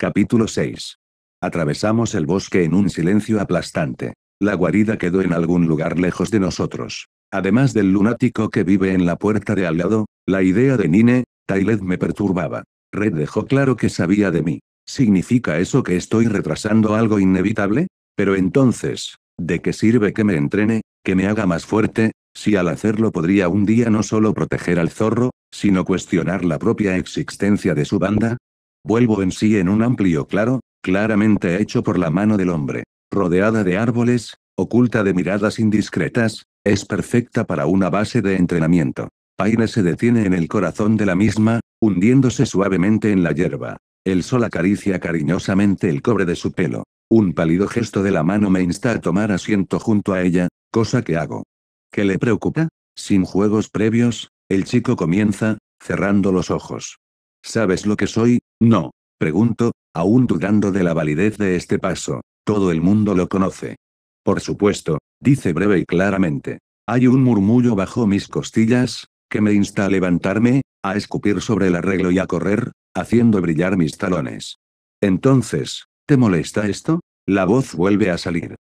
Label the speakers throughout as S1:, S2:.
S1: Capítulo 6. Atravesamos el bosque en un silencio aplastante. La guarida quedó en algún lugar lejos de nosotros. Además del lunático que vive en la puerta de al lado, la idea de Nine, Tailed me perturbaba. Red dejó claro que sabía de mí. ¿Significa eso que estoy retrasando algo inevitable? Pero entonces, ¿de qué sirve que me entrene, que me haga más fuerte, si al hacerlo podría un día no solo proteger al zorro, sino cuestionar la propia existencia de su banda? Vuelvo en sí en un amplio claro, claramente hecho por la mano del hombre. Rodeada de árboles, oculta de miradas indiscretas, es perfecta para una base de entrenamiento. Paine se detiene en el corazón de la misma, hundiéndose suavemente en la hierba. El sol acaricia cariñosamente el cobre de su pelo. Un pálido gesto de la mano me insta a tomar asiento junto a ella, cosa que hago. ¿Qué le preocupa? Sin juegos previos, el chico comienza, cerrando los ojos. ¿Sabes lo que soy? No. Pregunto, aún dudando de la validez de este paso. Todo el mundo lo conoce. Por supuesto, dice breve y claramente. Hay un murmullo bajo mis costillas, que me insta a levantarme, a escupir sobre el arreglo y a correr, haciendo brillar mis talones. Entonces, ¿te molesta esto? La voz vuelve a salir.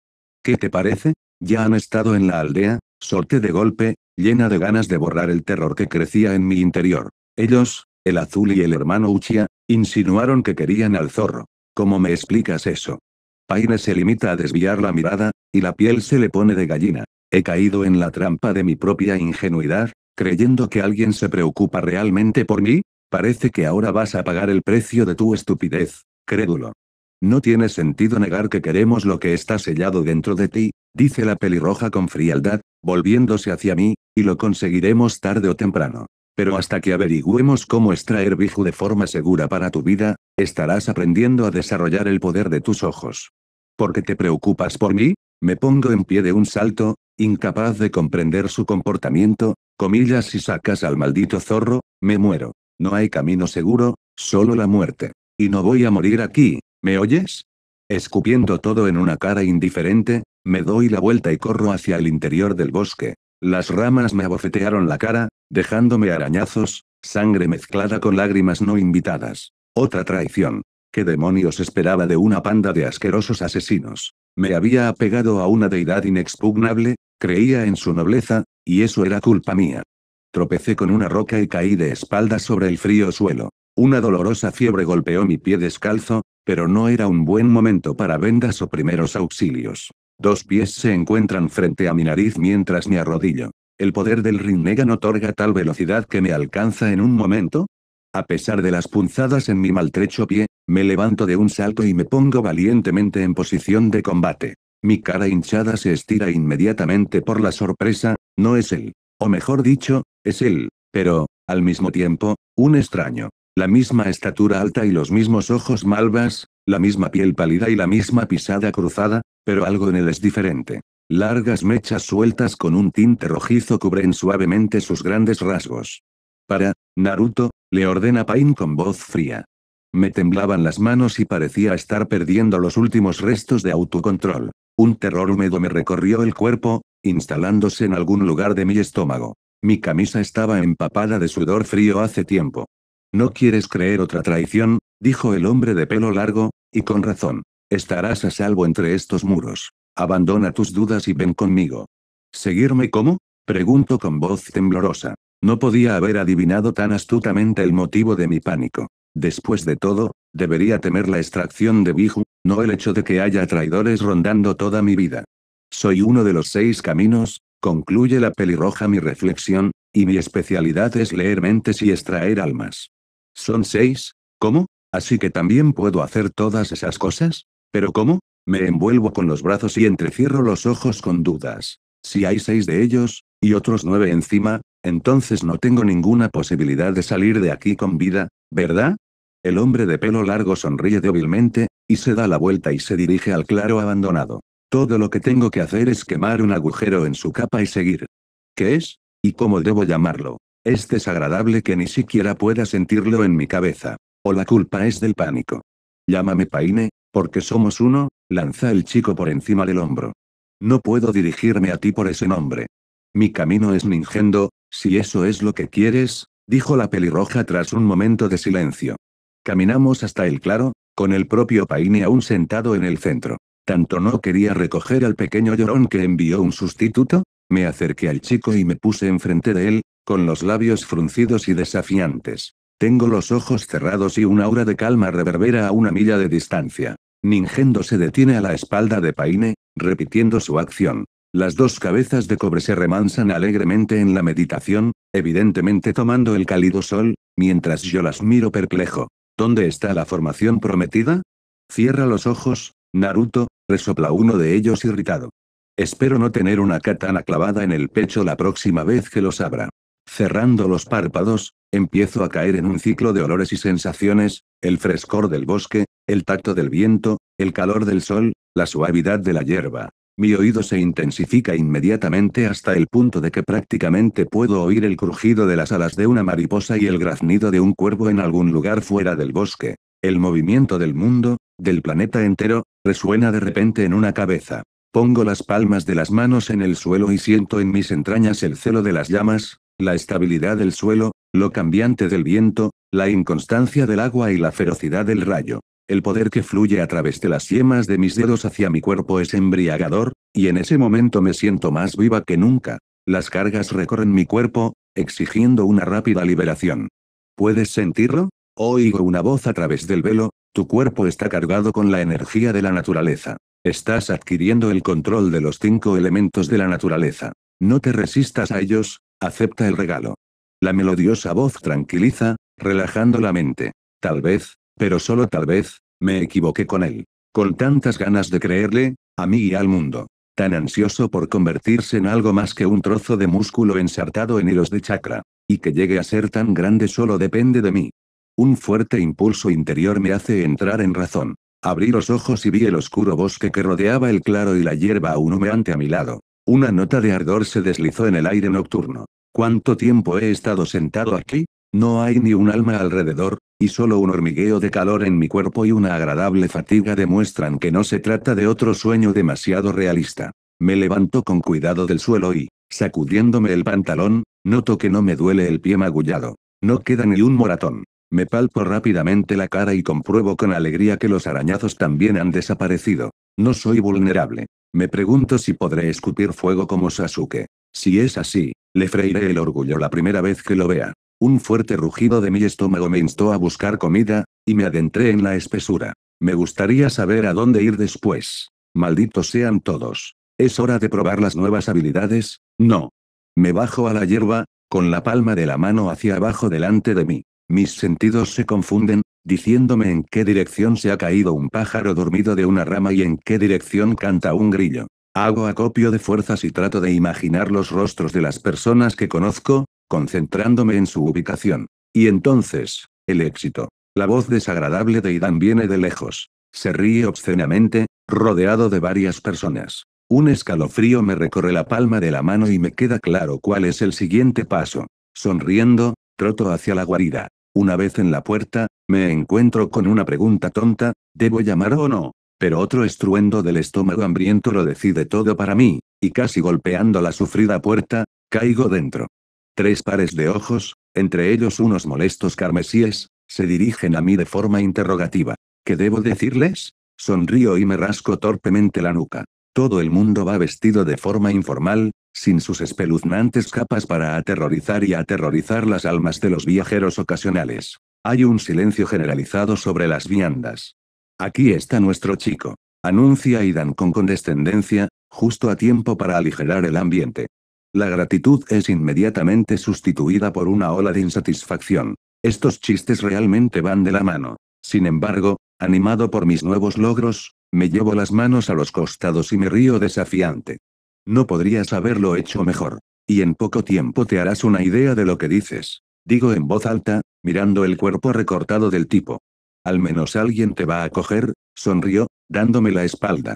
S1: ¿Qué te parece? Ya han estado en la aldea, solté de golpe, llena de ganas de borrar el terror que crecía en mi interior. Ellos, el azul y el hermano Uchia insinuaron que querían al zorro. ¿Cómo me explicas eso? Paine se limita a desviar la mirada, y la piel se le pone de gallina. He caído en la trampa de mi propia ingenuidad, creyendo que alguien se preocupa realmente por mí. Parece que ahora vas a pagar el precio de tu estupidez, crédulo. No tiene sentido negar que queremos lo que está sellado dentro de ti, dice la pelirroja con frialdad, volviéndose hacia mí, y lo conseguiremos tarde o temprano. Pero hasta que averigüemos cómo extraer Biju de forma segura para tu vida, estarás aprendiendo a desarrollar el poder de tus ojos. ¿Por qué te preocupas por mí? Me pongo en pie de un salto, incapaz de comprender su comportamiento, comillas y sacas al maldito zorro, me muero. No hay camino seguro, solo la muerte. Y no voy a morir aquí, ¿me oyes? Escupiendo todo en una cara indiferente, me doy la vuelta y corro hacia el interior del bosque. Las ramas me abofetearon la cara, dejándome arañazos, sangre mezclada con lágrimas no invitadas. Otra traición. ¿Qué demonios esperaba de una panda de asquerosos asesinos? Me había apegado a una deidad inexpugnable, creía en su nobleza, y eso era culpa mía. Tropecé con una roca y caí de espaldas sobre el frío suelo. Una dolorosa fiebre golpeó mi pie descalzo, pero no era un buen momento para vendas o primeros auxilios. Dos pies se encuentran frente a mi nariz mientras me arrodillo. ¿El poder del Rinnegan otorga tal velocidad que me alcanza en un momento? A pesar de las punzadas en mi maltrecho pie, me levanto de un salto y me pongo valientemente en posición de combate. Mi cara hinchada se estira inmediatamente por la sorpresa, no es él. O mejor dicho, es él, pero, al mismo tiempo, un extraño. La misma estatura alta y los mismos ojos malvas, la misma piel pálida y la misma pisada cruzada, pero algo en él es diferente. Largas mechas sueltas con un tinte rojizo cubren suavemente sus grandes rasgos. Para, Naruto, le ordena Pain con voz fría. Me temblaban las manos y parecía estar perdiendo los últimos restos de autocontrol. Un terror húmedo me recorrió el cuerpo, instalándose en algún lugar de mi estómago. Mi camisa estaba empapada de sudor frío hace tiempo. No quieres creer otra traición, dijo el hombre de pelo largo, y con razón. Estarás a salvo entre estos muros. Abandona tus dudas y ven conmigo. ¿Seguirme cómo? Pregunto con voz temblorosa. No podía haber adivinado tan astutamente el motivo de mi pánico. Después de todo, debería temer la extracción de Biju, no el hecho de que haya traidores rondando toda mi vida. Soy uno de los seis caminos, concluye la pelirroja mi reflexión, y mi especialidad es leer mentes y extraer almas. ¿Son seis? ¿Cómo? ¿Así que también puedo hacer todas esas cosas? ¿Pero cómo? Me envuelvo con los brazos y entrecierro los ojos con dudas. Si hay seis de ellos, y otros nueve encima, entonces no tengo ninguna posibilidad de salir de aquí con vida, ¿verdad? El hombre de pelo largo sonríe débilmente, y se da la vuelta y se dirige al claro abandonado. Todo lo que tengo que hacer es quemar un agujero en su capa y seguir. ¿Qué es? ¿Y cómo debo llamarlo? Es desagradable que ni siquiera pueda sentirlo en mi cabeza. O la culpa es del pánico. Llámame Paine, porque somos uno, lanza el chico por encima del hombro. No puedo dirigirme a ti por ese nombre. Mi camino es Ningendo, si eso es lo que quieres, dijo la pelirroja tras un momento de silencio. Caminamos hasta el claro, con el propio Paine aún sentado en el centro. Tanto no quería recoger al pequeño llorón que envió un sustituto, me acerqué al chico y me puse enfrente de él, con los labios fruncidos y desafiantes. Tengo los ojos cerrados y una aura de calma reverbera a una milla de distancia. Ningendo se detiene a la espalda de Paine, repitiendo su acción. Las dos cabezas de cobre se remansan alegremente en la meditación, evidentemente tomando el cálido sol, mientras yo las miro perplejo. ¿Dónde está la formación prometida? Cierra los ojos, Naruto, resopla uno de ellos irritado. Espero no tener una katana clavada en el pecho la próxima vez que los abra. Cerrando los párpados, empiezo a caer en un ciclo de olores y sensaciones, el frescor del bosque, el tacto del viento, el calor del sol, la suavidad de la hierba. Mi oído se intensifica inmediatamente hasta el punto de que prácticamente puedo oír el crujido de las alas de una mariposa y el graznido de un cuervo en algún lugar fuera del bosque. El movimiento del mundo, del planeta entero, resuena de repente en una cabeza. Pongo las palmas de las manos en el suelo y siento en mis entrañas el celo de las llamas, la estabilidad del suelo, lo cambiante del viento, la inconstancia del agua y la ferocidad del rayo. El poder que fluye a través de las yemas de mis dedos hacia mi cuerpo es embriagador, y en ese momento me siento más viva que nunca. Las cargas recorren mi cuerpo, exigiendo una rápida liberación. ¿Puedes sentirlo? Oigo una voz a través del velo, tu cuerpo está cargado con la energía de la naturaleza. Estás adquiriendo el control de los cinco elementos de la naturaleza. No te resistas a ellos, acepta el regalo. La melodiosa voz tranquiliza, relajando la mente. Tal vez, pero solo tal vez, me equivoqué con él. Con tantas ganas de creerle, a mí y al mundo. Tan ansioso por convertirse en algo más que un trozo de músculo ensartado en hilos de chakra. Y que llegue a ser tan grande solo depende de mí. Un fuerte impulso interior me hace entrar en razón. Abrí los ojos y vi el oscuro bosque que rodeaba el claro y la hierba aún humeante a mi lado. Una nota de ardor se deslizó en el aire nocturno. ¿Cuánto tiempo he estado sentado aquí? No hay ni un alma alrededor, y solo un hormigueo de calor en mi cuerpo y una agradable fatiga demuestran que no se trata de otro sueño demasiado realista. Me levanto con cuidado del suelo y, sacudiéndome el pantalón, noto que no me duele el pie magullado. No queda ni un moratón. Me palpo rápidamente la cara y compruebo con alegría que los arañazos también han desaparecido. No soy vulnerable. Me pregunto si podré escupir fuego como Sasuke. Si es así, le freiré el orgullo la primera vez que lo vea. Un fuerte rugido de mi estómago me instó a buscar comida, y me adentré en la espesura. Me gustaría saber a dónde ir después. Malditos sean todos. Es hora de probar las nuevas habilidades, no. Me bajo a la hierba, con la palma de la mano hacia abajo delante de mí. Mis sentidos se confunden, diciéndome en qué dirección se ha caído un pájaro dormido de una rama y en qué dirección canta un grillo. Hago acopio de fuerzas y trato de imaginar los rostros de las personas que conozco, concentrándome en su ubicación. Y entonces, el éxito. La voz desagradable de Idan viene de lejos. Se ríe obscenamente, rodeado de varias personas. Un escalofrío me recorre la palma de la mano y me queda claro cuál es el siguiente paso. Sonriendo, troto hacia la guarida. Una vez en la puerta, me encuentro con una pregunta tonta, ¿debo llamar o no? Pero otro estruendo del estómago hambriento lo decide todo para mí, y casi golpeando la sufrida puerta, caigo dentro. Tres pares de ojos, entre ellos unos molestos carmesíes, se dirigen a mí de forma interrogativa. ¿Qué debo decirles? Sonrío y me rasco torpemente la nuca. Todo el mundo va vestido de forma informal, sin sus espeluznantes capas para aterrorizar y aterrorizar las almas de los viajeros ocasionales. Hay un silencio generalizado sobre las viandas. Aquí está nuestro chico. Anuncia Idan con condescendencia, justo a tiempo para aligerar el ambiente. La gratitud es inmediatamente sustituida por una ola de insatisfacción. Estos chistes realmente van de la mano. Sin embargo, animado por mis nuevos logros, me llevo las manos a los costados y me río desafiante. No podrías haberlo hecho mejor. Y en poco tiempo te harás una idea de lo que dices. Digo en voz alta, mirando el cuerpo recortado del tipo. Al menos alguien te va a coger, sonrió, dándome la espalda.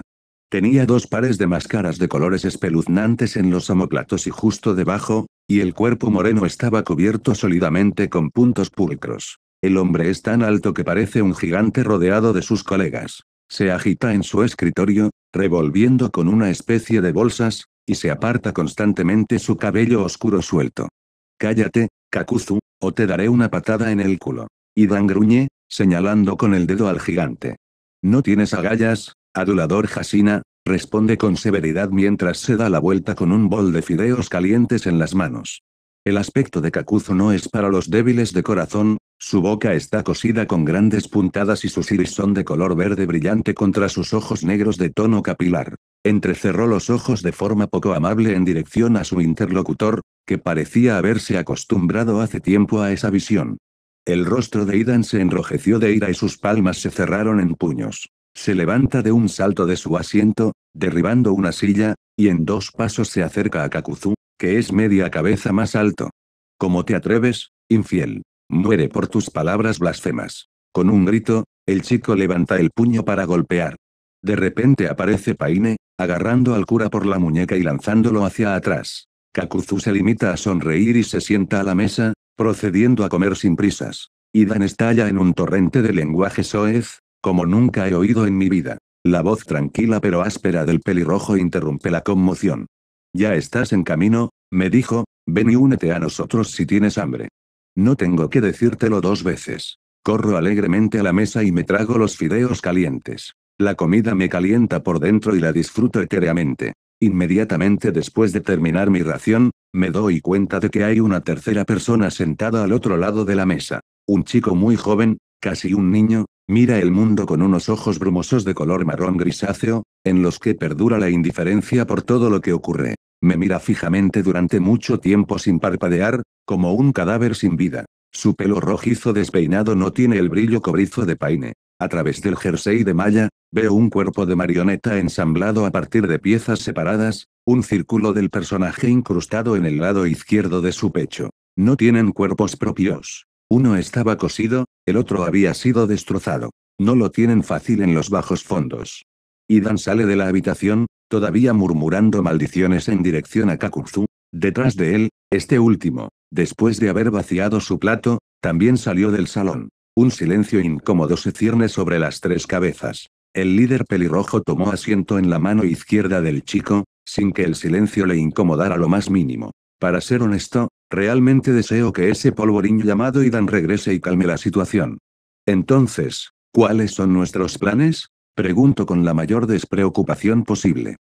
S1: Tenía dos pares de máscaras de colores espeluznantes en los omoplatos y justo debajo, y el cuerpo moreno estaba cubierto sólidamente con puntos pulcros. El hombre es tan alto que parece un gigante rodeado de sus colegas. Se agita en su escritorio, revolviendo con una especie de bolsas, y se aparta constantemente su cabello oscuro suelto. Cállate, Kakuzu, o te daré una patada en el culo. Y dan gruñe, señalando con el dedo al gigante. No tienes agallas, Adulador Jasina, responde con severidad mientras se da la vuelta con un bol de fideos calientes en las manos. El aspecto de Kakuzu no es para los débiles de corazón, su boca está cosida con grandes puntadas y sus iris son de color verde brillante contra sus ojos negros de tono capilar. Entrecerró los ojos de forma poco amable en dirección a su interlocutor, que parecía haberse acostumbrado hace tiempo a esa visión. El rostro de Idan se enrojeció de ira y sus palmas se cerraron en puños. Se levanta de un salto de su asiento, derribando una silla, y en dos pasos se acerca a Kakuzu, que es media cabeza más alto. ¿Cómo te atreves, infiel? Muere por tus palabras blasfemas. Con un grito, el chico levanta el puño para golpear. De repente aparece Paine, agarrando al cura por la muñeca y lanzándolo hacia atrás. Kakuzu se limita a sonreír y se sienta a la mesa, procediendo a comer sin prisas. Idan estalla en un torrente de lenguaje soez, como nunca he oído en mi vida. La voz tranquila pero áspera del pelirrojo interrumpe la conmoción. Ya estás en camino, me dijo, ven y únete a nosotros si tienes hambre. No tengo que decírtelo dos veces. Corro alegremente a la mesa y me trago los fideos calientes. La comida me calienta por dentro y la disfruto etéreamente. Inmediatamente después de terminar mi ración, me doy cuenta de que hay una tercera persona sentada al otro lado de la mesa. Un chico muy joven, casi un niño, Mira el mundo con unos ojos brumosos de color marrón grisáceo, en los que perdura la indiferencia por todo lo que ocurre. Me mira fijamente durante mucho tiempo sin parpadear, como un cadáver sin vida. Su pelo rojizo despeinado no tiene el brillo cobrizo de paine. A través del jersey de malla, veo un cuerpo de marioneta ensamblado a partir de piezas separadas, un círculo del personaje incrustado en el lado izquierdo de su pecho. No tienen cuerpos propios. Uno estaba cosido, el otro había sido destrozado. No lo tienen fácil en los bajos fondos. Idan sale de la habitación, todavía murmurando maldiciones en dirección a Kakuzu, Detrás de él, este último, después de haber vaciado su plato, también salió del salón. Un silencio incómodo se cierne sobre las tres cabezas. El líder pelirrojo tomó asiento en la mano izquierda del chico, sin que el silencio le incomodara lo más mínimo. Para ser honesto, Realmente deseo que ese polvorín llamado Idan regrese y calme la situación. Entonces, ¿cuáles son nuestros planes? Pregunto con la mayor despreocupación posible.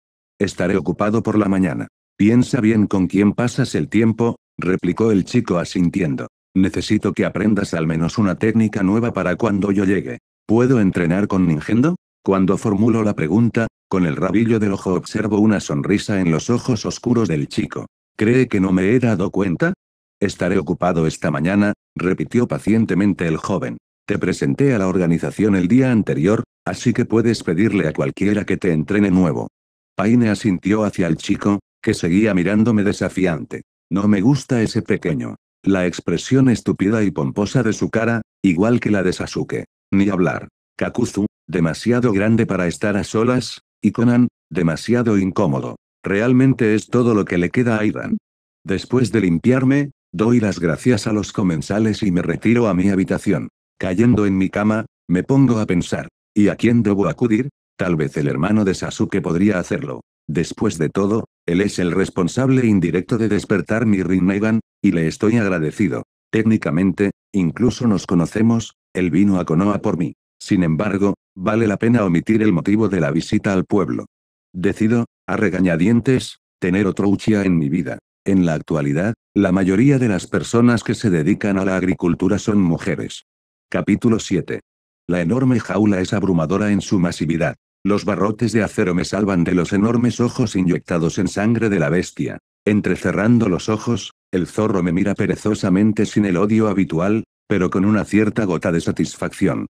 S1: Estaré ocupado por la mañana. Piensa bien con quién pasas el tiempo, replicó el chico asintiendo. Necesito que aprendas al menos una técnica nueva para cuando yo llegue. ¿Puedo entrenar con Ningendo? Cuando formulo la pregunta, con el rabillo del ojo observo una sonrisa en los ojos oscuros del chico. ¿Cree que no me he dado cuenta? Estaré ocupado esta mañana, repitió pacientemente el joven. Te presenté a la organización el día anterior, así que puedes pedirle a cualquiera que te entrene nuevo. Paine asintió hacia el chico, que seguía mirándome desafiante. No me gusta ese pequeño. La expresión estúpida y pomposa de su cara, igual que la de Sasuke. Ni hablar. Kakuzu, demasiado grande para estar a solas, y Conan, demasiado incómodo. Realmente es todo lo que le queda a Aidan. Después de limpiarme, doy las gracias a los comensales y me retiro a mi habitación. Cayendo en mi cama, me pongo a pensar. ¿Y a quién debo acudir? Tal vez el hermano de Sasuke podría hacerlo. Después de todo, él es el responsable indirecto de despertar mi Rinnegan, y le estoy agradecido. Técnicamente, incluso nos conocemos, él vino a Konoha por mí. Sin embargo, vale la pena omitir el motivo de la visita al pueblo. Decido, a regañadientes, tener otro Uchiha en mi vida. En la actualidad, la mayoría de las personas que se dedican a la agricultura son mujeres. Capítulo 7. La enorme jaula es abrumadora en su masividad. Los barrotes de acero me salvan de los enormes ojos inyectados en sangre de la bestia. Entrecerrando los ojos, el zorro me mira perezosamente sin el odio habitual, pero con una cierta gota de satisfacción.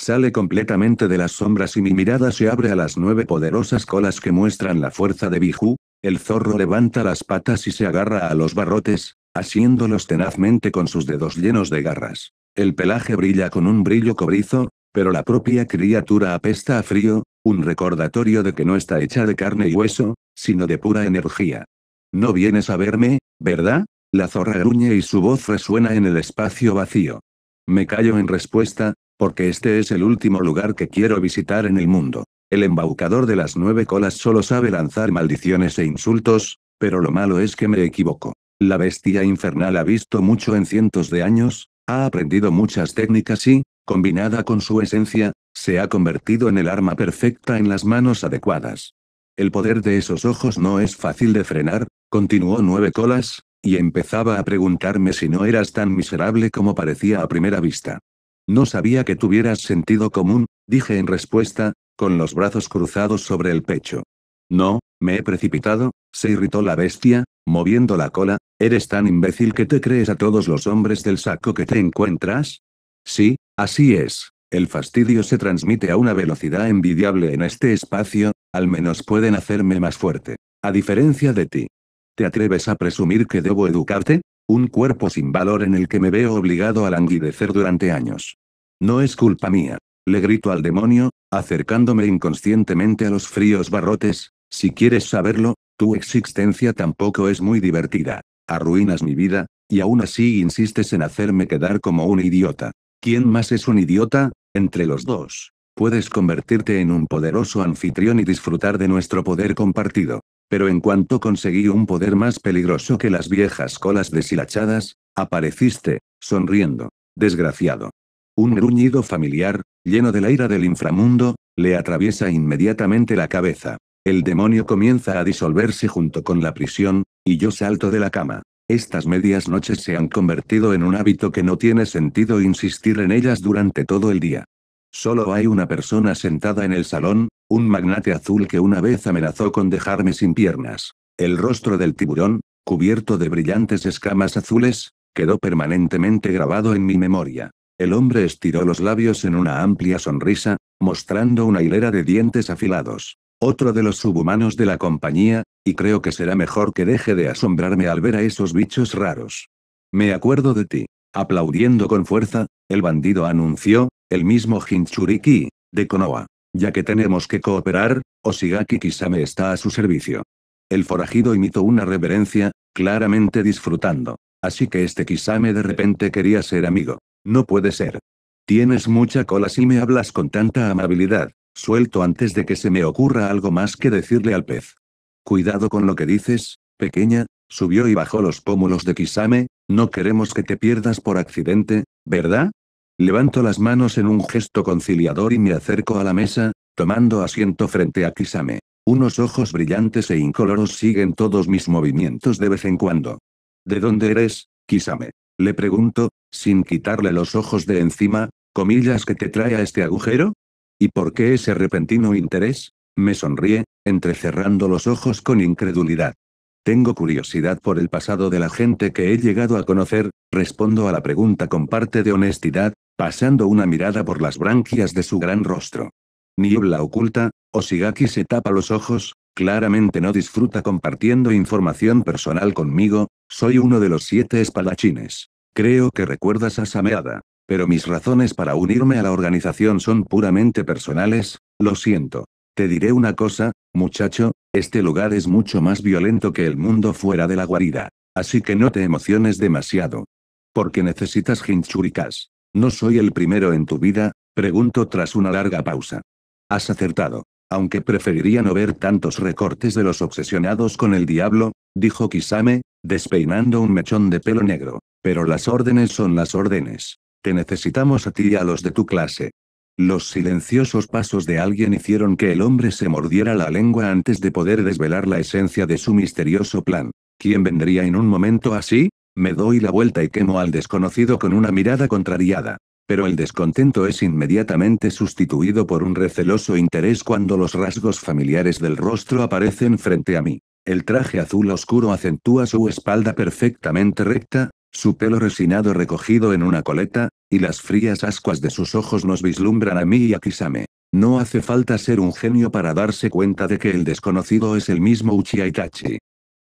S1: Sale completamente de las sombras y mi mirada se abre a las nueve poderosas colas que muestran la fuerza de Biju. El zorro levanta las patas y se agarra a los barrotes, asiéndolos tenazmente con sus dedos llenos de garras. El pelaje brilla con un brillo cobrizo, pero la propia criatura apesta a frío, un recordatorio de que no está hecha de carne y hueso, sino de pura energía. No vienes a verme, ¿verdad? La zorra gruñe y su voz resuena en el espacio vacío. Me callo en respuesta, porque este es el último lugar que quiero visitar en el mundo. El embaucador de las nueve colas solo sabe lanzar maldiciones e insultos, pero lo malo es que me equivoco. La bestia infernal ha visto mucho en cientos de años, ha aprendido muchas técnicas y, combinada con su esencia, se ha convertido en el arma perfecta en las manos adecuadas. El poder de esos ojos no es fácil de frenar, continuó nueve colas, y empezaba a preguntarme si no eras tan miserable como parecía a primera vista. No sabía que tuvieras sentido común, dije en respuesta, con los brazos cruzados sobre el pecho. No, me he precipitado, se irritó la bestia, moviendo la cola, ¿eres tan imbécil que te crees a todos los hombres del saco que te encuentras? Sí, así es. El fastidio se transmite a una velocidad envidiable en este espacio, al menos pueden hacerme más fuerte. A diferencia de ti. ¿Te atreves a presumir que debo educarte? Un cuerpo sin valor en el que me veo obligado a languidecer durante años. No es culpa mía. Le grito al demonio, acercándome inconscientemente a los fríos barrotes, si quieres saberlo, tu existencia tampoco es muy divertida. Arruinas mi vida, y aún así insistes en hacerme quedar como un idiota. ¿Quién más es un idiota? Entre los dos. Puedes convertirte en un poderoso anfitrión y disfrutar de nuestro poder compartido. Pero en cuanto conseguí un poder más peligroso que las viejas colas deshilachadas, apareciste, sonriendo, desgraciado. Un gruñido familiar, lleno de la ira del inframundo, le atraviesa inmediatamente la cabeza. El demonio comienza a disolverse junto con la prisión, y yo salto de la cama. Estas medias noches se han convertido en un hábito que no tiene sentido insistir en ellas durante todo el día. Solo hay una persona sentada en el salón, un magnate azul que una vez amenazó con dejarme sin piernas. El rostro del tiburón, cubierto de brillantes escamas azules, quedó permanentemente grabado en mi memoria. El hombre estiró los labios en una amplia sonrisa, mostrando una hilera de dientes afilados. Otro de los subhumanos de la compañía, y creo que será mejor que deje de asombrarme al ver a esos bichos raros. Me acuerdo de ti. Aplaudiendo con fuerza, el bandido anunció, el mismo Hinchuriki, de Konoha. Ya que tenemos que cooperar, Osigaki Kisame está a su servicio. El forajido imitó una reverencia, claramente disfrutando. Así que este Kisame de repente quería ser amigo. No puede ser. Tienes mucha cola si me hablas con tanta amabilidad, suelto antes de que se me ocurra algo más que decirle al pez. Cuidado con lo que dices, pequeña, subió y bajó los pómulos de Kisame, no queremos que te pierdas por accidente, ¿verdad? Levanto las manos en un gesto conciliador y me acerco a la mesa, tomando asiento frente a Kisame. Unos ojos brillantes e incoloros siguen todos mis movimientos de vez en cuando. ¿De dónde eres, Kisame? Le pregunto, sin quitarle los ojos de encima, comillas que te trae a este agujero? ¿Y por qué ese repentino interés? Me sonríe, entrecerrando los ojos con incredulidad. Tengo curiosidad por el pasado de la gente que he llegado a conocer, respondo a la pregunta con parte de honestidad, pasando una mirada por las branquias de su gran rostro. Niebla oculta, Osigaki se tapa los ojos, claramente no disfruta compartiendo información personal conmigo, soy uno de los siete espadachines. Creo que recuerdas a Sameada. Pero mis razones para unirme a la organización son puramente personales, lo siento. Te diré una cosa, muchacho, este lugar es mucho más violento que el mundo fuera de la guarida. Así que no te emociones demasiado. Porque necesitas Hinchurikas. ¿No soy el primero en tu vida? Pregunto tras una larga pausa. Has acertado. Aunque preferiría no ver tantos recortes de los obsesionados con el diablo, dijo Kisame, despeinando un mechón de pelo negro. Pero las órdenes son las órdenes. Te necesitamos a ti y a los de tu clase. Los silenciosos pasos de alguien hicieron que el hombre se mordiera la lengua antes de poder desvelar la esencia de su misterioso plan. ¿Quién vendría en un momento así? Me doy la vuelta y quemo al desconocido con una mirada contrariada. Pero el descontento es inmediatamente sustituido por un receloso interés cuando los rasgos familiares del rostro aparecen frente a mí. El traje azul oscuro acentúa su espalda perfectamente recta, su pelo resinado recogido en una coleta, y las frías ascuas de sus ojos nos vislumbran a mí y a Kisame. No hace falta ser un genio para darse cuenta de que el desconocido es el mismo Uchiha Itachi.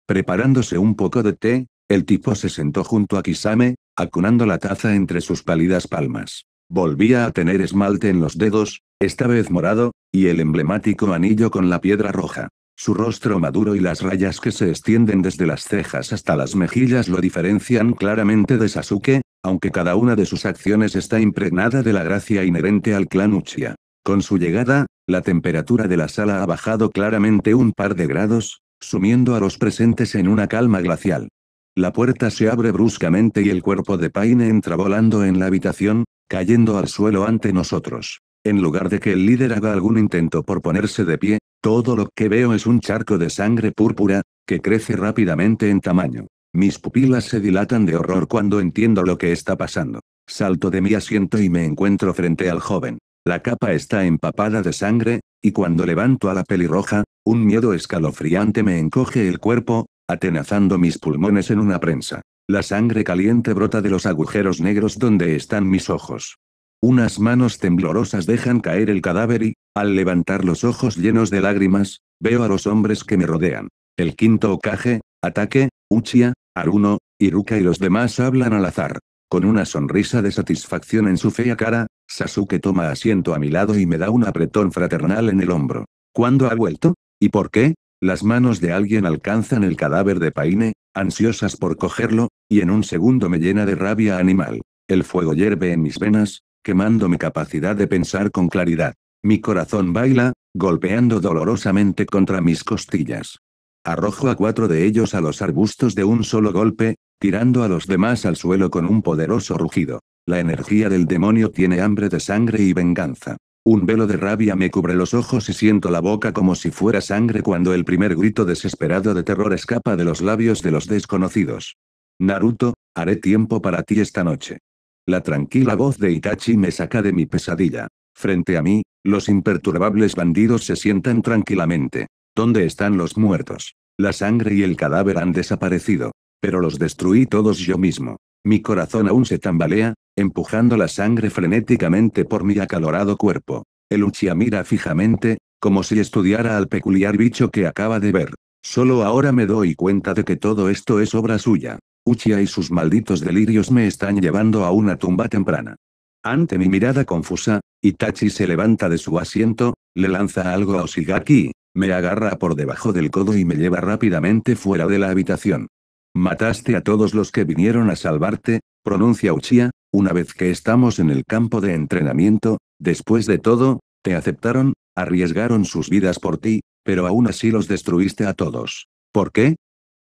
S1: Preparándose un poco de té, el tipo se sentó junto a Kisame, acunando la taza entre sus pálidas palmas. Volvía a tener esmalte en los dedos, esta vez morado, y el emblemático anillo con la piedra roja. Su rostro maduro y las rayas que se extienden desde las cejas hasta las mejillas lo diferencian claramente de Sasuke, aunque cada una de sus acciones está impregnada de la gracia inherente al clan Uchiha. Con su llegada, la temperatura de la sala ha bajado claramente un par de grados, sumiendo a los presentes en una calma glacial. La puerta se abre bruscamente y el cuerpo de Paine entra volando en la habitación, cayendo al suelo ante nosotros. En lugar de que el líder haga algún intento por ponerse de pie, todo lo que veo es un charco de sangre púrpura, que crece rápidamente en tamaño. Mis pupilas se dilatan de horror cuando entiendo lo que está pasando. Salto de mi asiento y me encuentro frente al joven. La capa está empapada de sangre, y cuando levanto a la pelirroja, un miedo escalofriante me encoge el cuerpo, atenazando mis pulmones en una prensa. La sangre caliente brota de los agujeros negros donde están mis ojos. Unas manos temblorosas dejan caer el cadáver y, al levantar los ojos llenos de lágrimas, veo a los hombres que me rodean. El quinto ocaje, Ataque, Uchiha, Aruno, Iruka y los demás hablan al azar. Con una sonrisa de satisfacción en su fea cara, Sasuke toma asiento a mi lado y me da un apretón fraternal en el hombro. ¿Cuándo ha vuelto? ¿Y por qué? Las manos de alguien alcanzan el cadáver de Paine, ansiosas por cogerlo, y en un segundo me llena de rabia animal. El fuego hierve en mis venas, quemando mi capacidad de pensar con claridad. Mi corazón baila, golpeando dolorosamente contra mis costillas. Arrojo a cuatro de ellos a los arbustos de un solo golpe, tirando a los demás al suelo con un poderoso rugido. La energía del demonio tiene hambre de sangre y venganza. Un velo de rabia me cubre los ojos y siento la boca como si fuera sangre cuando el primer grito desesperado de terror escapa de los labios de los desconocidos. Naruto, haré tiempo para ti esta noche. La tranquila voz de Itachi me saca de mi pesadilla. Frente a mí, los imperturbables bandidos se sientan tranquilamente. ¿Dónde están los muertos? La sangre y el cadáver han desaparecido. Pero los destruí todos yo mismo. Mi corazón aún se tambalea, empujando la sangre frenéticamente por mi acalorado cuerpo. El Uchiha mira fijamente, como si estudiara al peculiar bicho que acaba de ver. Solo ahora me doy cuenta de que todo esto es obra suya. Uchiha y sus malditos delirios me están llevando a una tumba temprana. Ante mi mirada confusa, Itachi se levanta de su asiento, le lanza algo a Osigaki, me agarra por debajo del codo y me lleva rápidamente fuera de la habitación. Mataste a todos los que vinieron a salvarte, pronuncia Uchiha, una vez que estamos en el campo de entrenamiento, después de todo, te aceptaron, arriesgaron sus vidas por ti, pero aún así los destruiste a todos. ¿Por qué?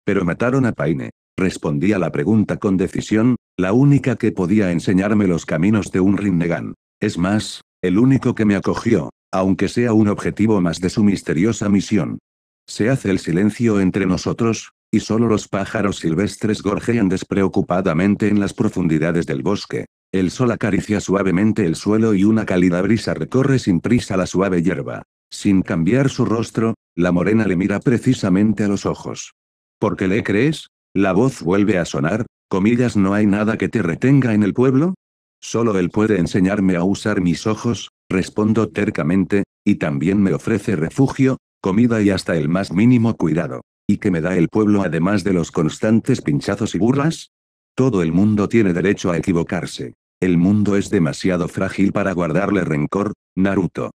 S1: Pero mataron a Paine. Respondí a la pregunta con decisión, la única que podía enseñarme los caminos de un Rinnegan. Es más, el único que me acogió, aunque sea un objetivo más de su misteriosa misión. Se hace el silencio entre nosotros, y solo los pájaros silvestres gorjean despreocupadamente en las profundidades del bosque. El sol acaricia suavemente el suelo y una cálida brisa recorre sin prisa la suave hierba. Sin cambiar su rostro, la morena le mira precisamente a los ojos. ¿Por qué le crees? La voz vuelve a sonar, comillas no hay nada que te retenga en el pueblo. Solo él puede enseñarme a usar mis ojos, respondo tercamente, y también me ofrece refugio, comida y hasta el más mínimo cuidado. ¿Y qué me da el pueblo además de los constantes pinchazos y burlas? Todo el mundo tiene derecho a equivocarse. El mundo es demasiado frágil para guardarle rencor, Naruto.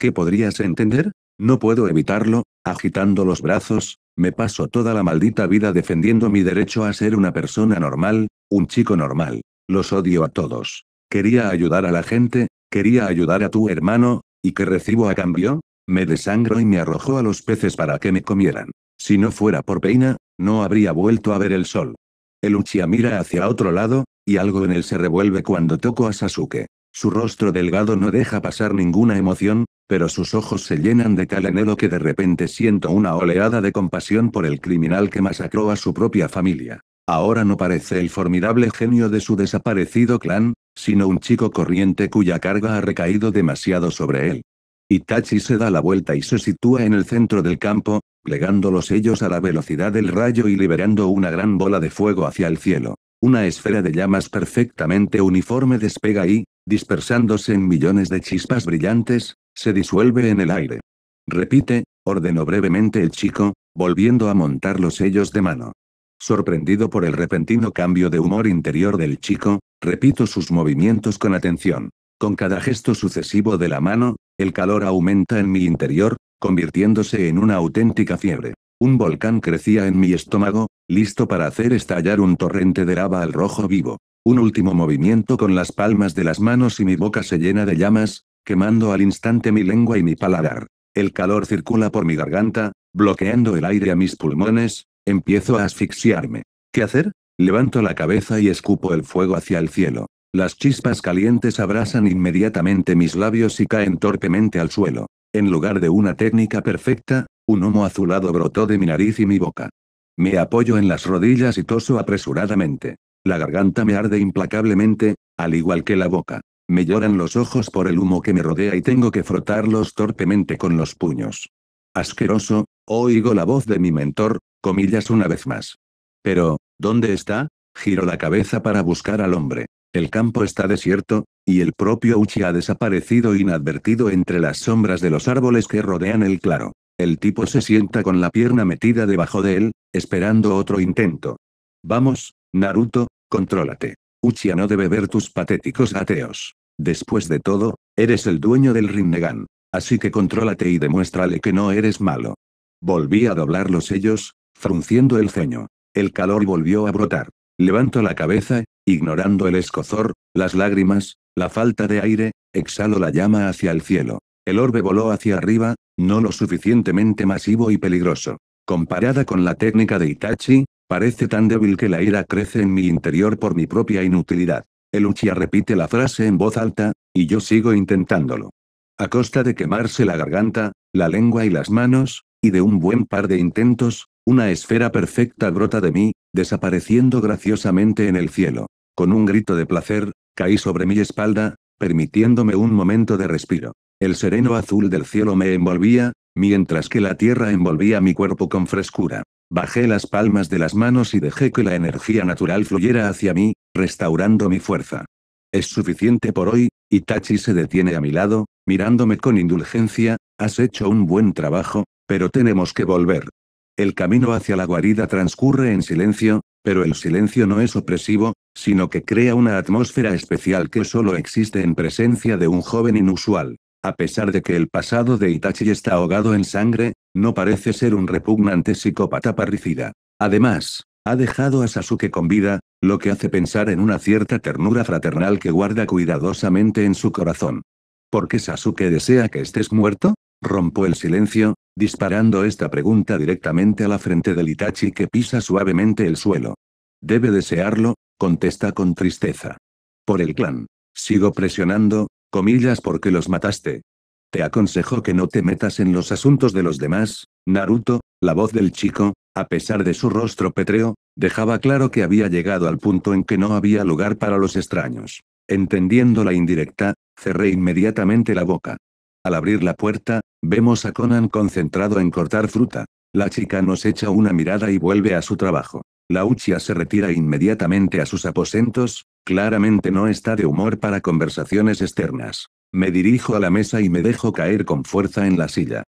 S1: ¿Qué podrías entender? No puedo evitarlo, agitando los brazos, me paso toda la maldita vida defendiendo mi derecho a ser una persona normal, un chico normal. Los odio a todos. Quería ayudar a la gente, quería ayudar a tu hermano, ¿y qué recibo a cambio? Me desangro y me arrojó a los peces para que me comieran. Si no fuera por Peina, no habría vuelto a ver el sol. El Uchiha mira hacia otro lado, y algo en él se revuelve cuando toco a Sasuke. Su rostro delgado no deja pasar ninguna emoción, pero sus ojos se llenan de tal anhelo que de repente siento una oleada de compasión por el criminal que masacró a su propia familia. Ahora no parece el formidable genio de su desaparecido clan, sino un chico corriente cuya carga ha recaído demasiado sobre él. Itachi se da la vuelta y se sitúa en el centro del campo, plegando los sellos a la velocidad del rayo y liberando una gran bola de fuego hacia el cielo. Una esfera de llamas perfectamente uniforme despega y, dispersándose en millones de chispas brillantes, se disuelve en el aire. Repite, ordenó brevemente el chico, volviendo a montar los sellos de mano. Sorprendido por el repentino cambio de humor interior del chico, repito sus movimientos con atención. Con cada gesto sucesivo de la mano, el calor aumenta en mi interior, convirtiéndose en una auténtica fiebre. Un volcán crecía en mi estómago, listo para hacer estallar un torrente de lava al rojo vivo. Un último movimiento con las palmas de las manos y mi boca se llena de llamas, quemando al instante mi lengua y mi paladar. El calor circula por mi garganta, bloqueando el aire a mis pulmones, empiezo a asfixiarme. ¿Qué hacer? Levanto la cabeza y escupo el fuego hacia el cielo. Las chispas calientes abrasan inmediatamente mis labios y caen torpemente al suelo. En lugar de una técnica perfecta, un humo azulado brotó de mi nariz y mi boca. Me apoyo en las rodillas y toso apresuradamente. La garganta me arde implacablemente, al igual que la boca. Me lloran los ojos por el humo que me rodea y tengo que frotarlos torpemente con los puños. Asqueroso, oigo la voz de mi mentor, comillas una vez más. Pero, ¿dónde está? Giro la cabeza para buscar al hombre. El campo está desierto, y el propio Uchi ha desaparecido inadvertido entre las sombras de los árboles que rodean el claro. El tipo se sienta con la pierna metida debajo de él, esperando otro intento. Vamos, Naruto, contrólate. Uchiha no debe ver tus patéticos ateos. Después de todo, eres el dueño del Rinnegan. Así que contrólate y demuéstrale que no eres malo. Volví a doblar los sellos, frunciendo el ceño. El calor volvió a brotar. Levanto la cabeza, ignorando el escozor, las lágrimas, la falta de aire, exhalo la llama hacia el cielo. El orbe voló hacia arriba, no lo suficientemente masivo y peligroso. Comparada con la técnica de Itachi, parece tan débil que la ira crece en mi interior por mi propia inutilidad. El Uchiha repite la frase en voz alta, y yo sigo intentándolo. A costa de quemarse la garganta, la lengua y las manos, y de un buen par de intentos, una esfera perfecta brota de mí, desapareciendo graciosamente en el cielo. Con un grito de placer, Caí sobre mi espalda, permitiéndome un momento de respiro. El sereno azul del cielo me envolvía, mientras que la tierra envolvía mi cuerpo con frescura. Bajé las palmas de las manos y dejé que la energía natural fluyera hacia mí, restaurando mi fuerza. Es suficiente por hoy, Itachi se detiene a mi lado, mirándome con indulgencia, has hecho un buen trabajo, pero tenemos que volver. El camino hacia la guarida transcurre en silencio, pero el silencio no es opresivo, sino que crea una atmósfera especial que solo existe en presencia de un joven inusual. A pesar de que el pasado de Itachi está ahogado en sangre, no parece ser un repugnante psicópata parricida. Además, ha dejado a Sasuke con vida, lo que hace pensar en una cierta ternura fraternal que guarda cuidadosamente en su corazón. ¿Por qué Sasuke desea que estés muerto? Rompó el silencio, disparando esta pregunta directamente a la frente del Itachi que pisa suavemente el suelo. ¿Debe desearlo? contesta con tristeza. Por el clan. Sigo presionando, comillas porque los mataste. Te aconsejo que no te metas en los asuntos de los demás, Naruto, la voz del chico, a pesar de su rostro petreo, dejaba claro que había llegado al punto en que no había lugar para los extraños. Entendiendo la indirecta, cerré inmediatamente la boca. Al abrir la puerta, vemos a Conan concentrado en cortar fruta. La chica nos echa una mirada y vuelve a su trabajo. La Uchiha se retira inmediatamente a sus aposentos, claramente no está de humor para conversaciones externas. Me dirijo a la mesa y me dejo caer con fuerza en la silla.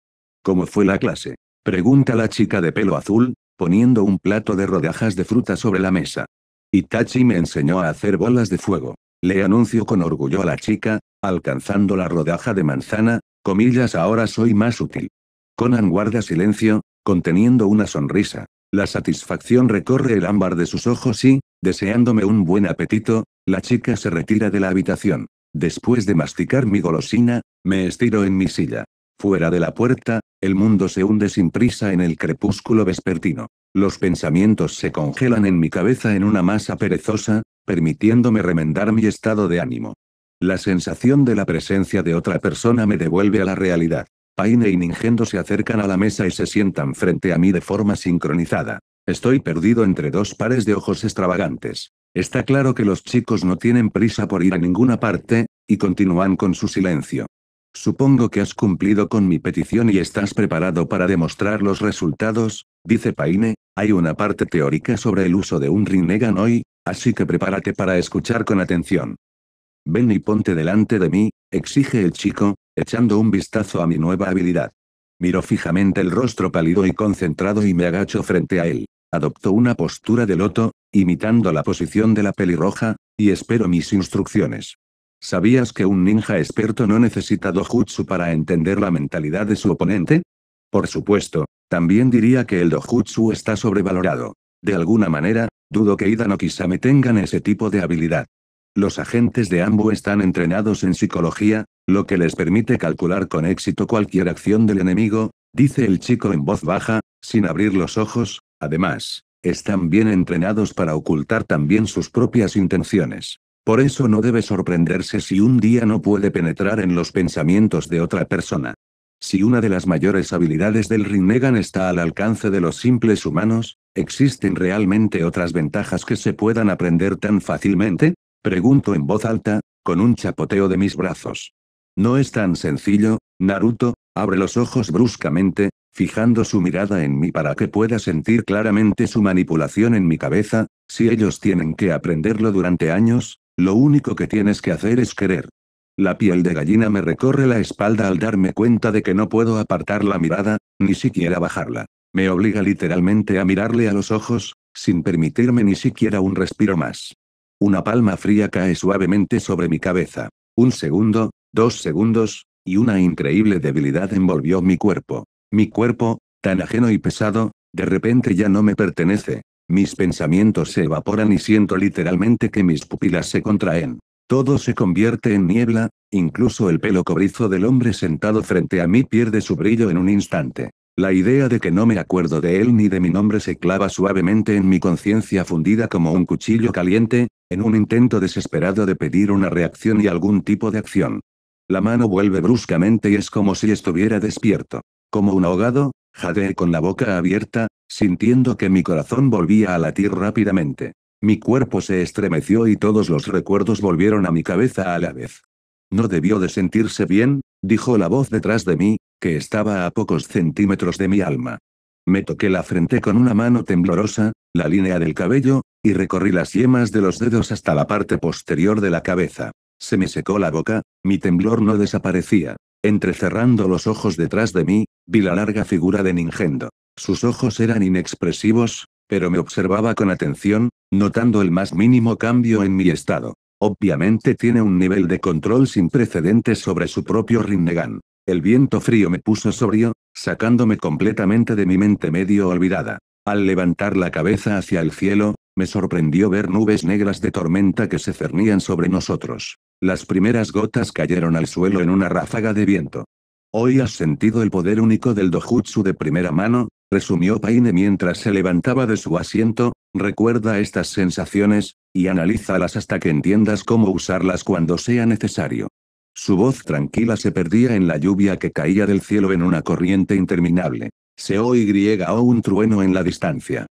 S1: ¿Cómo fue la clase? Pregunta la chica de pelo azul, poniendo un plato de rodajas de fruta sobre la mesa. Itachi me enseñó a hacer bolas de fuego. Le anuncio con orgullo a la chica, alcanzando la rodaja de manzana, comillas ahora soy más útil. Conan guarda silencio, conteniendo una sonrisa. La satisfacción recorre el ámbar de sus ojos y, deseándome un buen apetito, la chica se retira de la habitación. Después de masticar mi golosina, me estiro en mi silla. Fuera de la puerta, el mundo se hunde sin prisa en el crepúsculo vespertino. Los pensamientos se congelan en mi cabeza en una masa perezosa, permitiéndome remendar mi estado de ánimo. La sensación de la presencia de otra persona me devuelve a la realidad. Paine y Ningendo se acercan a la mesa y se sientan frente a mí de forma sincronizada. Estoy perdido entre dos pares de ojos extravagantes. Está claro que los chicos no tienen prisa por ir a ninguna parte, y continúan con su silencio. Supongo que has cumplido con mi petición y estás preparado para demostrar los resultados, dice Paine, hay una parte teórica sobre el uso de un Rinnegan hoy, así que prepárate para escuchar con atención. Ven y ponte delante de mí, exige el chico, echando un vistazo a mi nueva habilidad. Miró fijamente el rostro pálido y concentrado y me agacho frente a él. Adoptó una postura de loto, imitando la posición de la pelirroja, y espero mis instrucciones. ¿Sabías que un ninja experto no necesita dojutsu para entender la mentalidad de su oponente? Por supuesto, también diría que el dojutsu está sobrevalorado. De alguna manera, dudo que Ida no quizá me tengan ese tipo de habilidad. Los agentes de AMBO están entrenados en psicología, lo que les permite calcular con éxito cualquier acción del enemigo, dice el chico en voz baja, sin abrir los ojos, además, están bien entrenados para ocultar también sus propias intenciones. Por eso no debe sorprenderse si un día no puede penetrar en los pensamientos de otra persona. Si una de las mayores habilidades del Rinnegan está al alcance de los simples humanos, ¿existen realmente otras ventajas que se puedan aprender tan fácilmente? Pregunto en voz alta, con un chapoteo de mis brazos. No es tan sencillo, Naruto, abre los ojos bruscamente, fijando su mirada en mí para que pueda sentir claramente su manipulación en mi cabeza, si ellos tienen que aprenderlo durante años, lo único que tienes que hacer es querer. La piel de gallina me recorre la espalda al darme cuenta de que no puedo apartar la mirada, ni siquiera bajarla. Me obliga literalmente a mirarle a los ojos, sin permitirme ni siquiera un respiro más. Una palma fría cae suavemente sobre mi cabeza. Un segundo, dos segundos, y una increíble debilidad envolvió mi cuerpo. Mi cuerpo, tan ajeno y pesado, de repente ya no me pertenece. Mis pensamientos se evaporan y siento literalmente que mis pupilas se contraen. Todo se convierte en niebla, incluso el pelo cobrizo del hombre sentado frente a mí pierde su brillo en un instante. La idea de que no me acuerdo de él ni de mi nombre se clava suavemente en mi conciencia fundida como un cuchillo caliente, en un intento desesperado de pedir una reacción y algún tipo de acción. La mano vuelve bruscamente y es como si estuviera despierto. Como un ahogado, jadeé con la boca abierta, sintiendo que mi corazón volvía a latir rápidamente. Mi cuerpo se estremeció y todos los recuerdos volvieron a mi cabeza a la vez. No debió de sentirse bien, dijo la voz detrás de mí, que estaba a pocos centímetros de mi alma. Me toqué la frente con una mano temblorosa, la línea del cabello, y recorrí las yemas de los dedos hasta la parte posterior de la cabeza. Se me secó la boca, mi temblor no desaparecía. Entrecerrando los ojos detrás de mí, vi la larga figura de Ningendo. Sus ojos eran inexpresivos, pero me observaba con atención, notando el más mínimo cambio en mi estado. Obviamente tiene un nivel de control sin precedentes sobre su propio Rinnegan. El viento frío me puso sobrio, sacándome completamente de mi mente medio olvidada. Al levantar la cabeza hacia el cielo, me sorprendió ver nubes negras de tormenta que se cernían sobre nosotros. Las primeras gotas cayeron al suelo en una ráfaga de viento. Hoy has sentido el poder único del dojutsu de primera mano, resumió Paine mientras se levantaba de su asiento, recuerda estas sensaciones, y analízalas hasta que entiendas cómo usarlas cuando sea necesario. Su voz tranquila se perdía en la lluvia que caía del cielo en una corriente interminable. Se oyó un trueno en la distancia.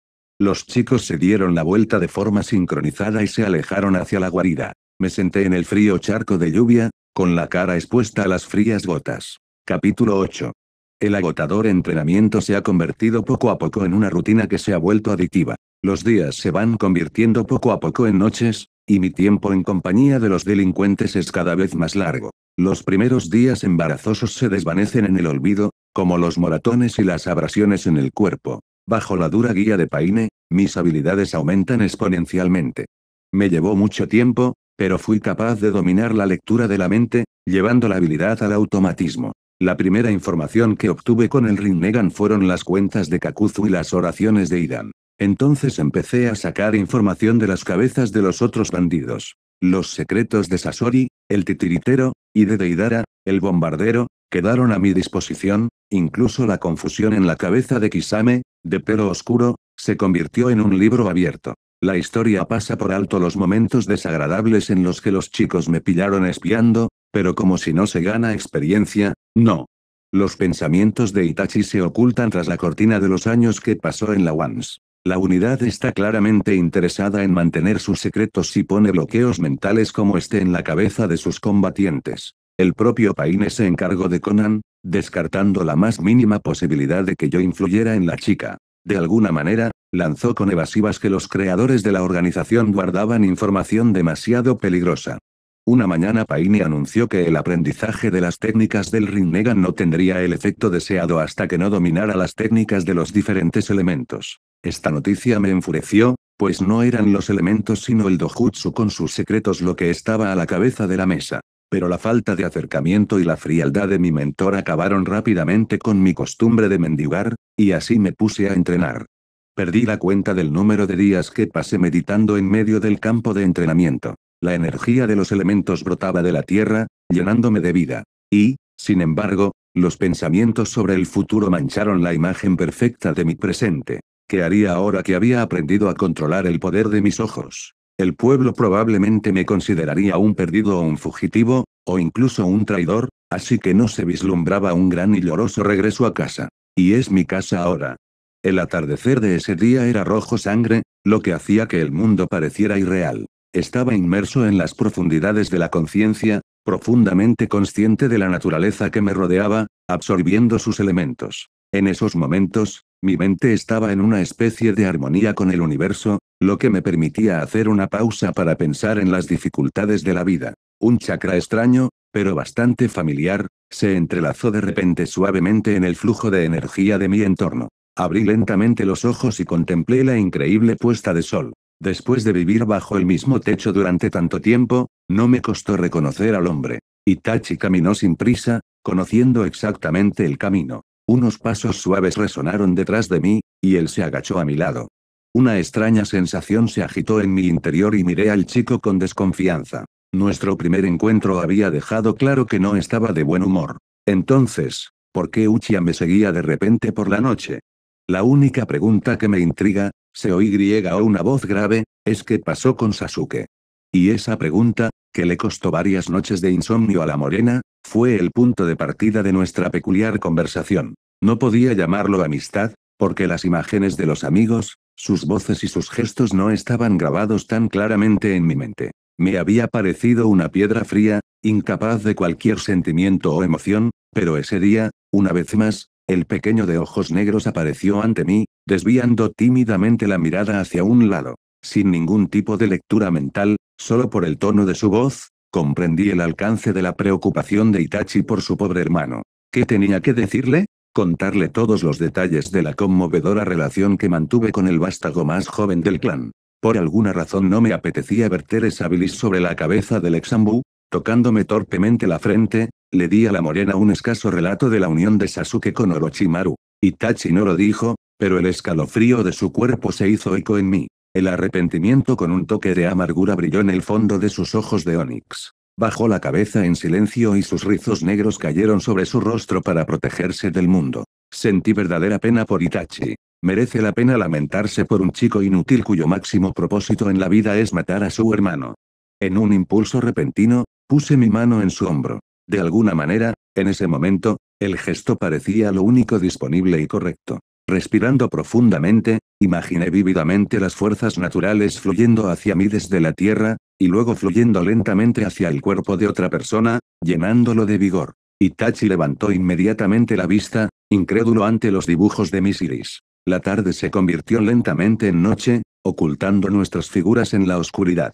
S1: Los chicos se dieron la vuelta de forma sincronizada y se alejaron hacia la guarida. Me senté en el frío charco de lluvia, con la cara expuesta a las frías gotas. Capítulo 8. El agotador entrenamiento se ha convertido poco a poco en una rutina que se ha vuelto adictiva. Los días se van convirtiendo poco a poco en noches, y mi tiempo en compañía de los delincuentes es cada vez más largo. Los primeros días embarazosos se desvanecen en el olvido, como los moratones y las abrasiones en el cuerpo. Bajo la dura guía de Paine, mis habilidades aumentan exponencialmente. Me llevó mucho tiempo, pero fui capaz de dominar la lectura de la mente, llevando la habilidad al automatismo. La primera información que obtuve con el Rinnegan fueron las cuentas de Kakuzu y las oraciones de Idan. Entonces empecé a sacar información de las cabezas de los otros bandidos. Los secretos de Sasori, el titiritero, y de Deidara, el bombardero, quedaron a mi disposición, incluso la confusión en la cabeza de Kisame, de pelo oscuro, se convirtió en un libro abierto. La historia pasa por alto los momentos desagradables en los que los chicos me pillaron espiando, pero como si no se gana experiencia, no. Los pensamientos de Itachi se ocultan tras la cortina de los años que pasó en la ONCE. La unidad está claramente interesada en mantener sus secretos y pone bloqueos mentales como este en la cabeza de sus combatientes. El propio Paine se encargó de Conan, descartando la más mínima posibilidad de que yo influyera en la chica. De alguna manera, lanzó con evasivas que los creadores de la organización guardaban información demasiado peligrosa. Una mañana Paine anunció que el aprendizaje de las técnicas del Rinnegan no tendría el efecto deseado hasta que no dominara las técnicas de los diferentes elementos. Esta noticia me enfureció, pues no eran los elementos sino el dojutsu con sus secretos lo que estaba a la cabeza de la mesa pero la falta de acercamiento y la frialdad de mi mentor acabaron rápidamente con mi costumbre de mendigar, y así me puse a entrenar. Perdí la cuenta del número de días que pasé meditando en medio del campo de entrenamiento. La energía de los elementos brotaba de la tierra, llenándome de vida. Y, sin embargo, los pensamientos sobre el futuro mancharon la imagen perfecta de mi presente. ¿Qué haría ahora que había aprendido a controlar el poder de mis ojos? El pueblo probablemente me consideraría un perdido o un fugitivo, o incluso un traidor, así que no se vislumbraba un gran y lloroso regreso a casa. Y es mi casa ahora. El atardecer de ese día era rojo sangre, lo que hacía que el mundo pareciera irreal. Estaba inmerso en las profundidades de la conciencia, profundamente consciente de la naturaleza que me rodeaba, absorbiendo sus elementos. En esos momentos, mi mente estaba en una especie de armonía con el universo, lo que me permitía hacer una pausa para pensar en las dificultades de la vida. Un chakra extraño, pero bastante familiar, se entrelazó de repente suavemente en el flujo de energía de mi entorno. Abrí lentamente los ojos y contemplé la increíble puesta de sol. Después de vivir bajo el mismo techo durante tanto tiempo, no me costó reconocer al hombre. Itachi caminó sin prisa, conociendo exactamente el camino. Unos pasos suaves resonaron detrás de mí, y él se agachó a mi lado. Una extraña sensación se agitó en mi interior y miré al chico con desconfianza. Nuestro primer encuentro había dejado claro que no estaba de buen humor. Entonces, ¿por qué Uchiha me seguía de repente por la noche? La única pregunta que me intriga, se oí griega o una voz grave, es qué pasó con Sasuke. Y esa pregunta, que le costó varias noches de insomnio a la morena, fue el punto de partida de nuestra peculiar conversación. No podía llamarlo amistad, porque las imágenes de los amigos, sus voces y sus gestos no estaban grabados tan claramente en mi mente. Me había parecido una piedra fría, incapaz de cualquier sentimiento o emoción, pero ese día, una vez más, el pequeño de ojos negros apareció ante mí, desviando tímidamente la mirada hacia un lado sin ningún tipo de lectura mental, solo por el tono de su voz, comprendí el alcance de la preocupación de Itachi por su pobre hermano. ¿Qué tenía que decirle? Contarle todos los detalles de la conmovedora relación que mantuve con el vástago más joven del clan. Por alguna razón no me apetecía verter esa bilis sobre la cabeza del exambú, tocándome torpemente la frente, le di a la morena un escaso relato de la unión de Sasuke con Orochimaru. Itachi no lo dijo, pero el escalofrío de su cuerpo se hizo eco en mí. El arrepentimiento con un toque de amargura brilló en el fondo de sus ojos de onix. Bajó la cabeza en silencio y sus rizos negros cayeron sobre su rostro para protegerse del mundo. Sentí verdadera pena por Itachi. Merece la pena lamentarse por un chico inútil cuyo máximo propósito en la vida es matar a su hermano. En un impulso repentino, puse mi mano en su hombro. De alguna manera, en ese momento, el gesto parecía lo único disponible y correcto. Respirando profundamente, Imaginé vívidamente las fuerzas naturales fluyendo hacia mí desde la tierra, y luego fluyendo lentamente hacia el cuerpo de otra persona, llenándolo de vigor. Itachi levantó inmediatamente la vista, incrédulo ante los dibujos de mis iris. La tarde se convirtió lentamente en noche, ocultando nuestras figuras en la oscuridad.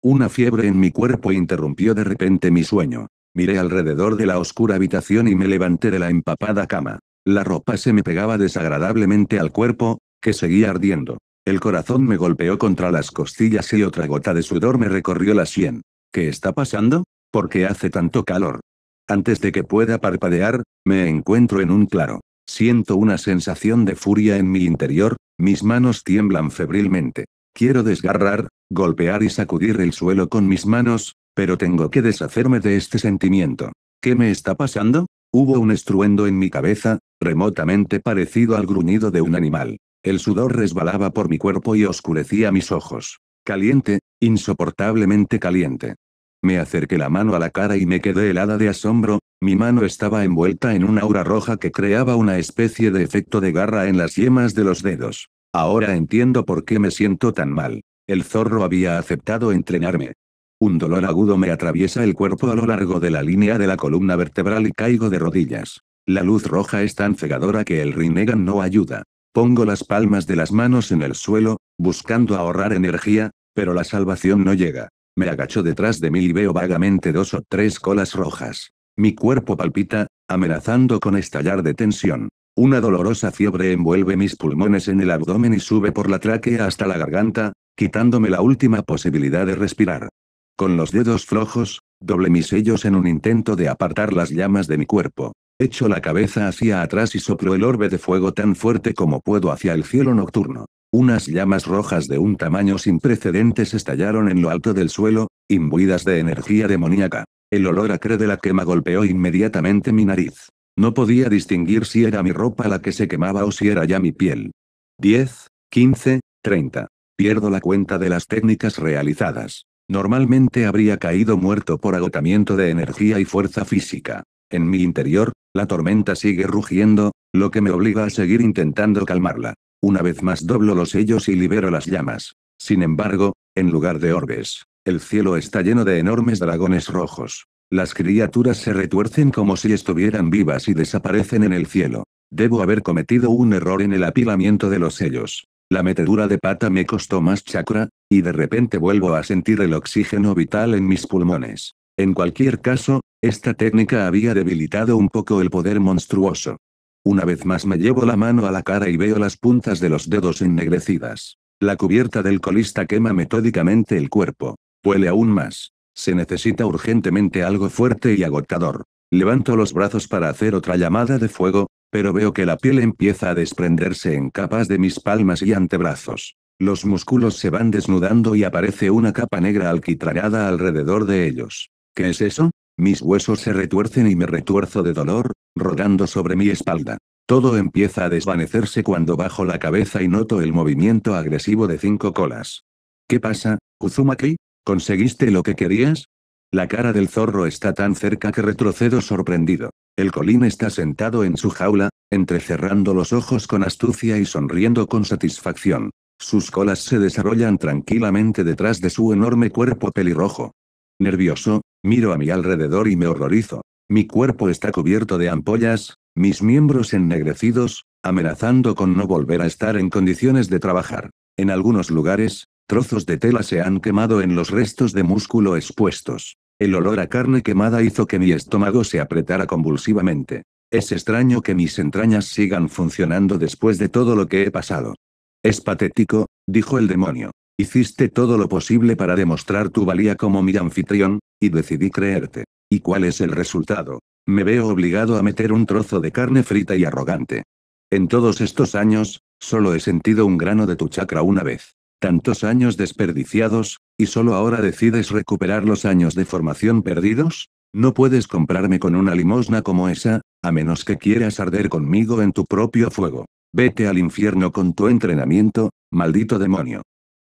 S1: Una fiebre en mi cuerpo interrumpió de repente mi sueño. Miré alrededor de la oscura habitación y me levanté de la empapada cama. La ropa se me pegaba desagradablemente al cuerpo, que seguía ardiendo. El corazón me golpeó contra las costillas y otra gota de sudor me recorrió la sien. ¿Qué está pasando? ¿Por qué hace tanto calor? Antes de que pueda parpadear, me encuentro en un claro. Siento una sensación de furia en mi interior, mis manos tiemblan febrilmente. Quiero desgarrar, golpear y sacudir el suelo con mis manos, pero tengo que deshacerme de este sentimiento. ¿Qué me está pasando? Hubo un estruendo en mi cabeza, remotamente parecido al gruñido de un animal. El sudor resbalaba por mi cuerpo y oscurecía mis ojos. Caliente, insoportablemente caliente. Me acerqué la mano a la cara y me quedé helada de asombro, mi mano estaba envuelta en una aura roja que creaba una especie de efecto de garra en las yemas de los dedos. Ahora entiendo por qué me siento tan mal. El zorro había aceptado entrenarme. Un dolor agudo me atraviesa el cuerpo a lo largo de la línea de la columna vertebral y caigo de rodillas. La luz roja es tan cegadora que el Rinnegan no ayuda. Pongo las palmas de las manos en el suelo, buscando ahorrar energía, pero la salvación no llega. Me agacho detrás de mí y veo vagamente dos o tres colas rojas. Mi cuerpo palpita, amenazando con estallar de tensión. Una dolorosa fiebre envuelve mis pulmones en el abdomen y sube por la tráquea hasta la garganta, quitándome la última posibilidad de respirar. Con los dedos flojos, doble mis sellos en un intento de apartar las llamas de mi cuerpo. Echo la cabeza hacia atrás y sopló el orbe de fuego tan fuerte como puedo hacia el cielo nocturno. Unas llamas rojas de un tamaño sin precedentes estallaron en lo alto del suelo, imbuidas de energía demoníaca. El olor acre de la quema golpeó inmediatamente mi nariz. No podía distinguir si era mi ropa la que se quemaba o si era ya mi piel. 10, 15, 30. Pierdo la cuenta de las técnicas realizadas. Normalmente habría caído muerto por agotamiento de energía y fuerza física. En mi interior, la tormenta sigue rugiendo, lo que me obliga a seguir intentando calmarla. Una vez más doblo los sellos y libero las llamas. Sin embargo, en lugar de orbes, el cielo está lleno de enormes dragones rojos. Las criaturas se retuercen como si estuvieran vivas y desaparecen en el cielo. Debo haber cometido un error en el apilamiento de los sellos. La metedura de pata me costó más chakra, y de repente vuelvo a sentir el oxígeno vital en mis pulmones. En cualquier caso, esta técnica había debilitado un poco el poder monstruoso. Una vez más me llevo la mano a la cara y veo las puntas de los dedos ennegrecidas. La cubierta del colista quema metódicamente el cuerpo. Huele aún más. Se necesita urgentemente algo fuerte y agotador. Levanto los brazos para hacer otra llamada de fuego, pero veo que la piel empieza a desprenderse en capas de mis palmas y antebrazos. Los músculos se van desnudando y aparece una capa negra alquitrarada alrededor de ellos. ¿Qué es eso? Mis huesos se retuercen y me retuerzo de dolor, rodando sobre mi espalda. Todo empieza a desvanecerse cuando bajo la cabeza y noto el movimiento agresivo de cinco colas. ¿Qué pasa, Uzumaki? ¿Conseguiste lo que querías? La cara del zorro está tan cerca que retrocedo sorprendido. El colín está sentado en su jaula, entrecerrando los ojos con astucia y sonriendo con satisfacción. Sus colas se desarrollan tranquilamente detrás de su enorme cuerpo pelirrojo. Nervioso, Miro a mi alrededor y me horrorizo. Mi cuerpo está cubierto de ampollas, mis miembros ennegrecidos, amenazando con no volver a estar en condiciones de trabajar. En algunos lugares, trozos de tela se han quemado en los restos de músculo expuestos. El olor a carne quemada hizo que mi estómago se apretara convulsivamente. Es extraño que mis entrañas sigan funcionando después de todo lo que he pasado. Es patético, dijo el demonio. Hiciste todo lo posible para demostrar tu valía como mi anfitrión, y decidí creerte. ¿Y cuál es el resultado? Me veo obligado a meter un trozo de carne frita y arrogante. En todos estos años, solo he sentido un grano de tu chakra una vez. Tantos años desperdiciados, y solo ahora decides recuperar los años de formación perdidos? No puedes comprarme con una limosna como esa, a menos que quieras arder conmigo en tu propio fuego. Vete al infierno con tu entrenamiento, maldito demonio.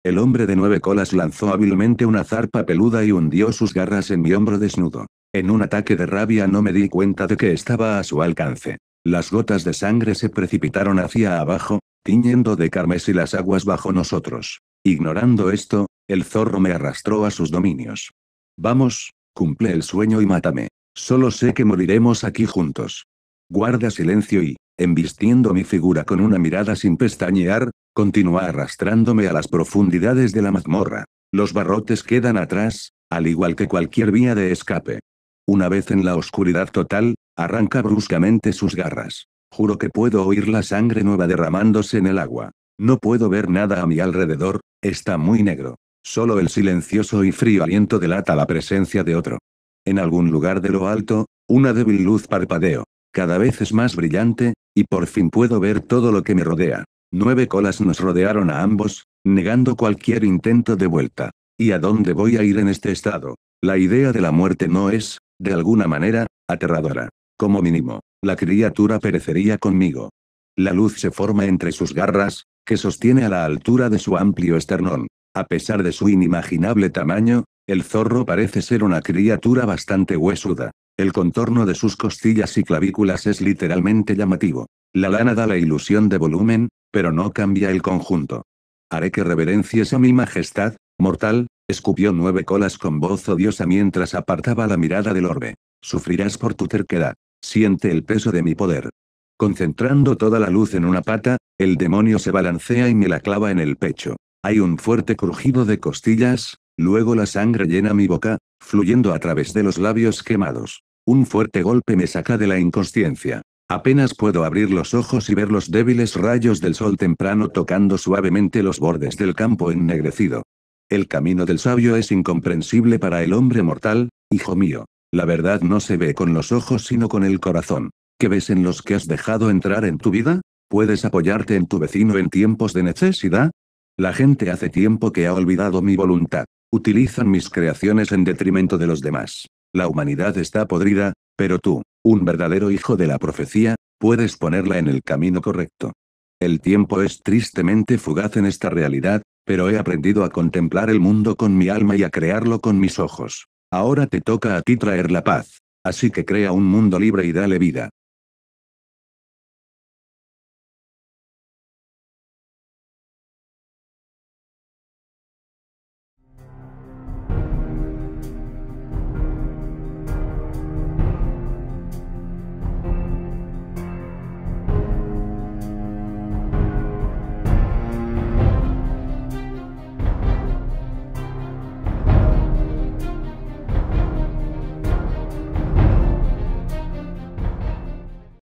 S1: El hombre de nueve colas lanzó hábilmente una zarpa peluda y hundió sus garras en mi hombro desnudo. En un ataque de rabia no me di cuenta de que estaba a su alcance. Las gotas de sangre se precipitaron hacia abajo, tiñendo de carmesí las aguas bajo nosotros. Ignorando esto, el zorro me arrastró a sus dominios. Vamos, cumple el sueño y mátame. Solo sé que moriremos aquí juntos. Guarda silencio y, embistiendo mi figura con una mirada sin pestañear, continúa arrastrándome a las profundidades de la mazmorra. Los barrotes quedan atrás, al igual que cualquier vía de escape. Una vez en la oscuridad total, arranca bruscamente sus garras. Juro que puedo oír la sangre nueva derramándose en el agua. No puedo ver nada a mi alrededor, está muy negro. Solo el silencioso y frío aliento delata la presencia de otro. En algún lugar de lo alto, una débil luz parpadeo, Cada vez es más brillante, y por fin puedo ver todo lo que me rodea. Nueve colas nos rodearon a ambos, negando cualquier intento de vuelta. ¿Y a dónde voy a ir en este estado? La idea de la muerte no es, de alguna manera, aterradora. Como mínimo, la criatura perecería conmigo. La luz se forma entre sus garras, que sostiene a la altura de su amplio esternón. A pesar de su inimaginable tamaño, el zorro parece ser una criatura bastante huesuda. El contorno de sus costillas y clavículas es literalmente llamativo. La lana da la ilusión de volumen, pero no cambia el conjunto. Haré que reverencias a mi majestad, mortal, escupió nueve colas con voz odiosa mientras apartaba la mirada del orbe. Sufrirás por tu terquedad. Siente el peso de mi poder. Concentrando toda la luz en una pata, el demonio se balancea y me la clava en el pecho. Hay un fuerte crujido de costillas, luego la sangre llena mi boca, fluyendo a través de los labios quemados. Un fuerte golpe me saca de la inconsciencia. Apenas puedo abrir los ojos y ver los débiles rayos del sol temprano tocando suavemente los bordes del campo ennegrecido. El camino del sabio es incomprensible para el hombre mortal, hijo mío. La verdad no se ve con los ojos sino con el corazón. ¿Qué ves en los que has dejado entrar en tu vida? ¿Puedes apoyarte en tu vecino en tiempos de necesidad? La gente hace tiempo que ha olvidado mi voluntad. Utilizan mis creaciones en detrimento de los demás. La humanidad está podrida, pero tú, un verdadero hijo de la profecía, puedes ponerla en el camino correcto. El tiempo es tristemente fugaz en esta realidad, pero he aprendido a contemplar el mundo con mi alma y a crearlo con mis ojos. Ahora te toca a ti traer la paz. Así que crea un mundo libre y dale vida.